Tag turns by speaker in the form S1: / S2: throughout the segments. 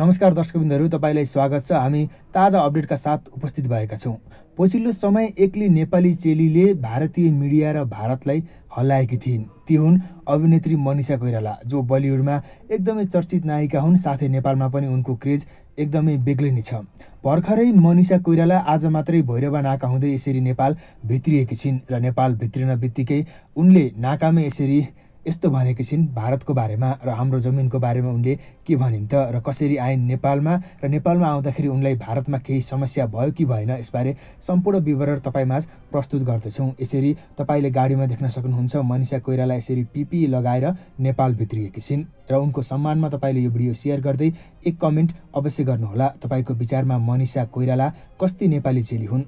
S1: नमस्कार दर्शकबिन्दहरू तपाईँलाई स्वागत छ हामी ताजा अपडेटका साथ उपस्थित भएका छौँ पछिल्लो समय एक्लै नेपाली चेलीले भारतीय मिडिया र भारतलाई हल्लाएकी थिइन् ती हुन् अभिनेत्री मनिषा कोइराला जो बलिउडमा एकदमै चर्चित नायिका हुन् साथै नेपालमा पनि उनको क्रेज एकदमै बेग्लै नै छ भर्खरै मनिषा कोइराला आज मात्रै भैरवा नाका हुँदै यसरी नेपाल भित्रिएकी छिन् र नेपाल भित्रिन बित्तिकै उनले नाकामै यसरी यस्तो भनेकी छिन् भारतको बारेमा र हाम्रो जमिनको बारेमा उनले के भनिन् त र कसरी आइन् नेपालमा र नेपालमा आउँदाखेरि उनलाई भारतमा केही समस्या भयो कि भएन यसबारे सम्पूर्ण विवरण तपाईँमाझ प्रस्तुत गर्दछौँ यसरी तपाईँले गाडीमा देख्न सक्नुहुन्छ मनिषा कोइराला यसरी पिपी लगाएर नेपाल भित्रिएकी छिन् र उनको सम्मानमा तपाईँले यो भिडियो सेयर गर्दै एक कमेन्ट अवश्य गर्नुहोला तपाईँको विचारमा मनिषा कोइराला कस्ती नेपाली चेली हुन्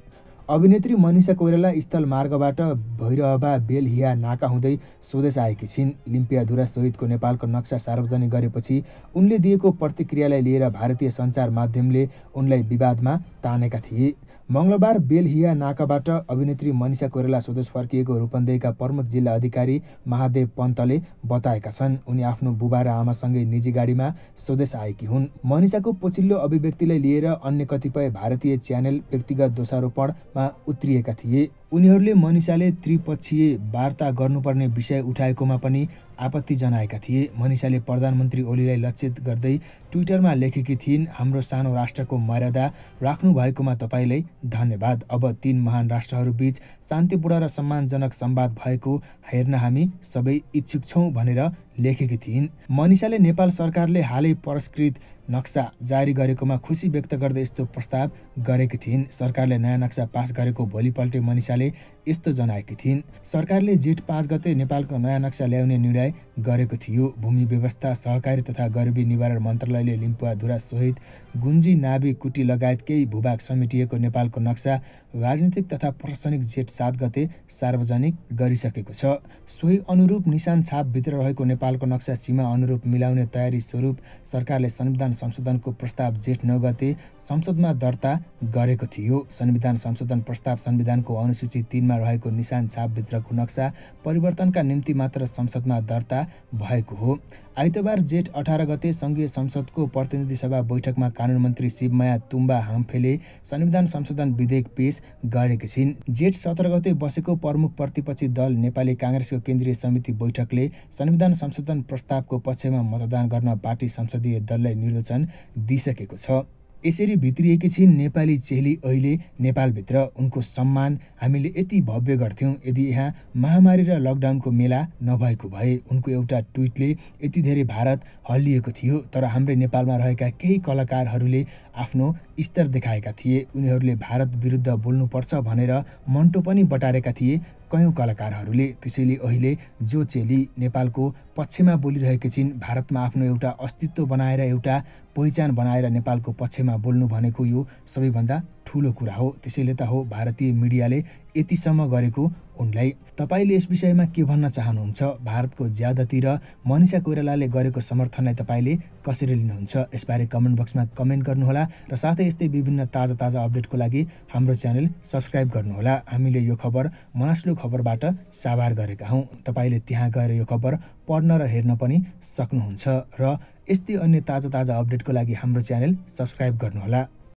S1: अभिनेत्री मनिषा कोइराला स्थल मार्गबाट भैरवा बेलहिया नाका हुँदै स्वदेश आएकी छिन् लिम्पियाधुरा सहितको नेपालको नक्सा सार्वजनिक गरेपछि उनले दिएको प्रतिक्रियालाई लिएर भारतीय सञ्चार माध्यमले उनलाई विवादमा तानेका थिए मङ्गलबार बेलहिया नाकाबाट अभिनेत्री मनिषा कोइराला स्वदेश फर्किएको रूपन्देहीका प्रमुख जिल्ला अधिकारी महादेव पन्तले बताएका छन् उनी आफ्नो बुबा र आमासँगै निजी गाडीमा स्वदेश आएकी हुन् मनिषाको पछिल्लो अभिव्यक्तिलाई लिएर अन्य कतिपय भारतीय च्यानल व्यक्तिगत दोषारोपणमा उत्रिएका थिए उनीहरूले मनिषाले त्रिपक्षीय वार्ता गर्नुपर्ने विषय उठाएकोमा पनि आपत्ति जनाएका थिए मनिषाले प्रधानमन्त्री ओलीलाई लक्षित गर्दै ट्विटरमा लेखेकी थिइन् हाम्रो सानो राष्ट्रको मर्यादा राख्नु भएकोमा तपाईँलाई धन्यवाद अब तीन महान राष्ट्रहरूबीच शान्तिपूर्ण र सम्मानजनक सम्वाद भएको हेर्न हामी सबै इच्छुक छौँ भनेर लेखेकी थिइन् मनिषाले नेपाल सरकारले हालै पुरस्कृत नक्सा जारी गरेकोमा खुसी व्यक्त गर्दै यस्तो प्रस्ताव गरेकी थिइन् सरकारले नयाँ नक्सा पास गरेको भोलिपल्ट मनिषाले शर्माले यस्तो जनाएकी थिइन् सरकारले जेठ पाँच गते नेपालको नयाँ नक्सा ल्याउने निर्णय गरेको थियो भूमि व्यवस्था सहकारी तथा गरिबी निवारण मन्त्रालयले सहित गुन्जी नाभि कुटी लगायत केही भूभाग समेटिएको नेपालको नक्सा राजनीतिक तथा प्रशासनिक जेठ सात गते सार्वजनिक गरिसकेको छ सोही अनुरूप निशान छापभित्र रहेको नेपालको नक्सा सीमा अनुरूप मिलाउने तयारी स्वरूप सरकारले संविधान संशोधनको प्रस्ताव जेठ नौ गते संसदमा दर्ता गरेको थियो संविधान संशोधन प्रस्ताव संविधानको अनुसूची सूची तिनमा रहेको निशान छापभित्रको नक्सा परिवर्तनका निम्ति मात्र संसदमा दर्ता भएको हो आइतबार जेठ अठार गते सङ्घीय संसदको प्रतिनिधि सभा बैठकमा कानुन मन्त्री शिवमाया तुम्बा हाम्फेले संविधान संशोधन विधेयक पेश गरेकी छिन् जेठ सत्र गते बसेको प्रमुख प्रतिपक्षी दल नेपाली काङ्ग्रेसको केन्द्रीय समिति बैठकले संविधान संशोधन प्रस्तावको पक्षमा मतदान गर्न पार्टी संसदीय दललाई निर्देशन दिइसकेको छ यसरी भित्रिएकी छिन् नेपाली चेली अहिले नेपालभित्र उनको सम्मान हामीले यति भव्य गर्थ्यौँ यदि यहाँ महामारी र लकडाउनको मेला नभएको भए उनको एउटा ट्विटले यति धेरै भारत हल्लिएको थियो तर हाम्रै नेपालमा रहेका केही कलाकारहरूले आफ्नो स्तर देखाएका थिए उनीहरूले भारत विरुद्ध बोल्नुपर्छ भनेर मन्टो पनि बटारेका थिए कयौँ कलाकारहरूले त्यसैले अहिले जो चेली नेपालको पक्षमा बोलिरहेकी छिन् भारतमा आफ्नो एउटा अस्तित्व बनाएर एउटा पहिचान बनाएर नेपालको पक्षमा बोल्नु भनेको यो सबैभन्दा ठुलो कुरा हो त्यसैले त हो भारतीय मिडियाले यतिसम्म गरेको उनलाई तपाईँले यस विषयमा के भन्न चाहनुहुन्छ भारतको ज्यादातिर मनिषा कोइरालाले गरेको समर्थनलाई तपाईँले कसरी लिनुहुन्छ यसबारे कमेन्ट बक्समा कमेन्ट गर्नुहोला र साथै यस्तै विभिन्न ताजा ताजा अपडेटको लागि हाम्रो च्यानल सब्सक्राइब गर्नुहोला हामीले यो खबर मनास्लो खबरबाट साभार गरेका हौँ तपाईँले त्यहाँ गएर यो खबर पढ्न र हेर्न पनि सक्नुहुन्छ र यस्तै अन्य ताजा ताजा अपडेटको लागि हाम्रो च्यानल सब्सक्राइब गर्नुहोला